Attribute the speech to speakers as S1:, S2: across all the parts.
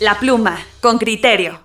S1: La pluma, con criterio.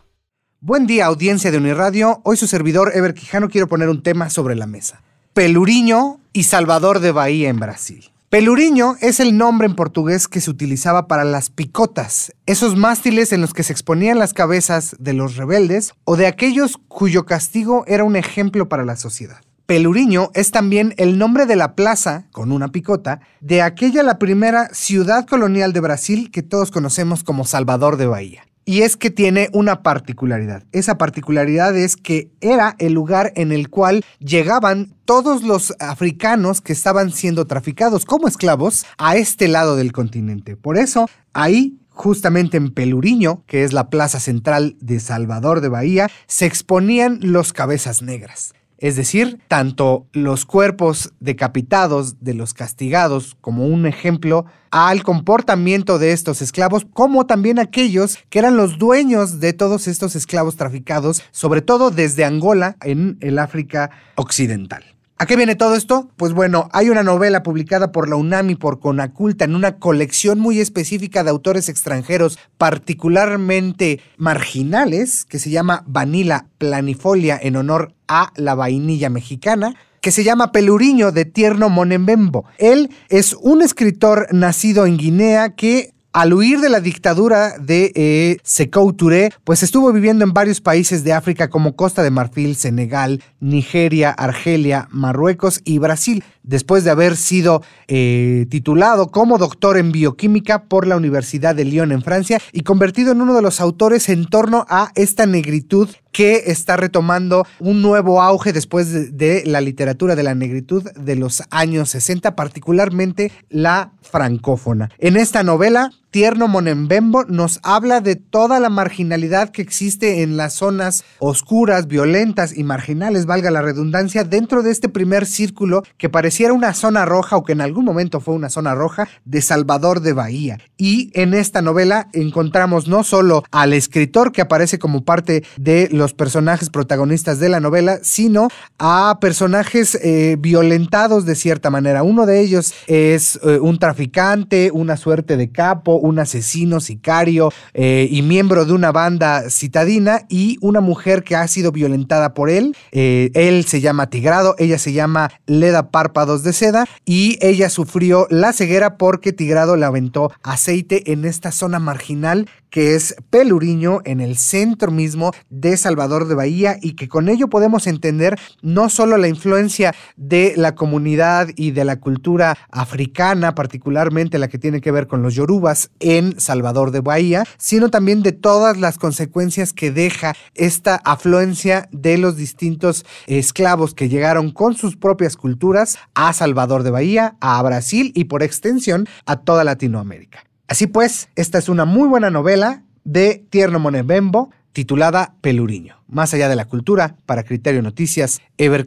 S1: Buen día, audiencia de Uniradio. Hoy su servidor, Ever Quijano, quiero poner un tema sobre la mesa. Peluriño y Salvador de Bahía en Brasil. Peluriño es el nombre en portugués que se utilizaba para las picotas, esos mástiles en los que se exponían las cabezas de los rebeldes o de aquellos cuyo castigo era un ejemplo para la sociedad. Peluriño es también el nombre de la plaza, con una picota, de aquella la primera ciudad colonial de Brasil que todos conocemos como Salvador de Bahía. Y es que tiene una particularidad. Esa particularidad es que era el lugar en el cual llegaban todos los africanos que estaban siendo traficados como esclavos a este lado del continente. Por eso, ahí justamente en Peluriño, que es la plaza central de Salvador de Bahía, se exponían los cabezas negras. Es decir, tanto los cuerpos decapitados de los castigados como un ejemplo al comportamiento de estos esclavos, como también aquellos que eran los dueños de todos estos esclavos traficados, sobre todo desde Angola en el África Occidental. ¿A qué viene todo esto? Pues bueno, hay una novela publicada por la UNAMI por Conaculta en una colección muy específica de autores extranjeros particularmente marginales que se llama Vanilla Planifolia en honor a la vainilla mexicana que se llama Peluriño de Tierno Monembembo. Él es un escritor nacido en Guinea que al huir de la dictadura de eh, Sekou Touré, pues estuvo viviendo en varios países de África como Costa de Marfil, Senegal, Nigeria, Argelia, Marruecos y Brasil, después de haber sido eh, titulado como doctor en bioquímica por la Universidad de Lyon en Francia y convertido en uno de los autores en torno a esta negritud que está retomando un nuevo auge después de la literatura de la negritud de los años 60, particularmente la francófona. En esta novela, Tierno Monembembo nos habla de toda la marginalidad que existe en las zonas oscuras, violentas y marginales, valga la redundancia, dentro de este primer círculo que pareciera una zona roja o que en algún momento fue una zona roja de Salvador de Bahía. Y en esta novela encontramos no solo al escritor que aparece como parte de los personajes protagonistas de la novela, sino a personajes eh, violentados de cierta manera. Uno de ellos es eh, un traficante, una suerte de capo, un asesino, sicario eh, y miembro de una banda citadina y una mujer que ha sido violentada por él. Eh, él se llama Tigrado, ella se llama Leda Párpados de Seda y ella sufrió la ceguera porque Tigrado le aventó aceite en esta zona marginal que es Peluriño, en el centro mismo de Salvador de Bahía, y que con ello podemos entender no solo la influencia de la comunidad y de la cultura africana, particularmente la que tiene que ver con los yorubas en Salvador de Bahía, sino también de todas las consecuencias que deja esta afluencia de los distintos esclavos que llegaron con sus propias culturas a Salvador de Bahía, a Brasil y por extensión a toda Latinoamérica. Así pues, esta es una muy buena novela de Tierno Monebembo titulada Peluriño, más allá de la cultura, para Criterio Noticias, Ever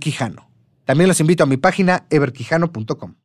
S1: También los invito a mi página everquijano.com.